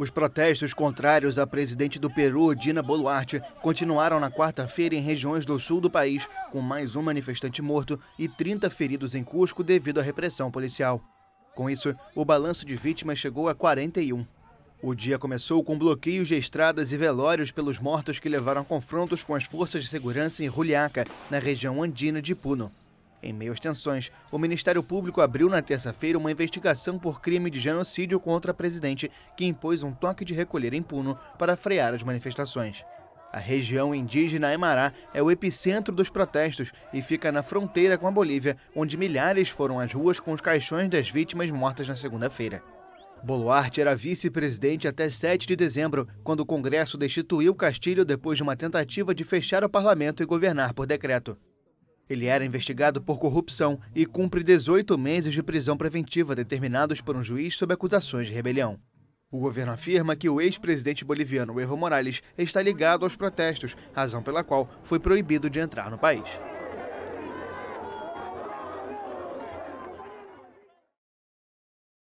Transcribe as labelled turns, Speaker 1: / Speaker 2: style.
Speaker 1: Os protestos contrários à presidente do Peru, Dina Boluarte, continuaram na quarta-feira em regiões do sul do país, com mais um manifestante morto e 30 feridos em Cusco devido à repressão policial. Com isso, o balanço de vítimas chegou a 41. O dia começou com bloqueios de estradas e velórios pelos mortos que levaram confrontos com as forças de segurança em Juliaca, na região andina de Puno. Em meio às tensões, o Ministério Público abriu na terça-feira uma investigação por crime de genocídio contra a presidente, que impôs um toque de recolher impuno para frear as manifestações. A região indígena Aymara é o epicentro dos protestos e fica na fronteira com a Bolívia, onde milhares foram às ruas com os caixões das vítimas mortas na segunda-feira. Boluarte era vice-presidente até 7 de dezembro, quando o Congresso destituiu Castilho depois de uma tentativa de fechar o parlamento e governar por decreto. Ele era investigado por corrupção e cumpre 18 meses de prisão preventiva determinados por um juiz sob acusações de rebelião. O governo afirma que o ex-presidente boliviano Evo Morales está ligado aos protestos, razão pela qual foi proibido de entrar no país.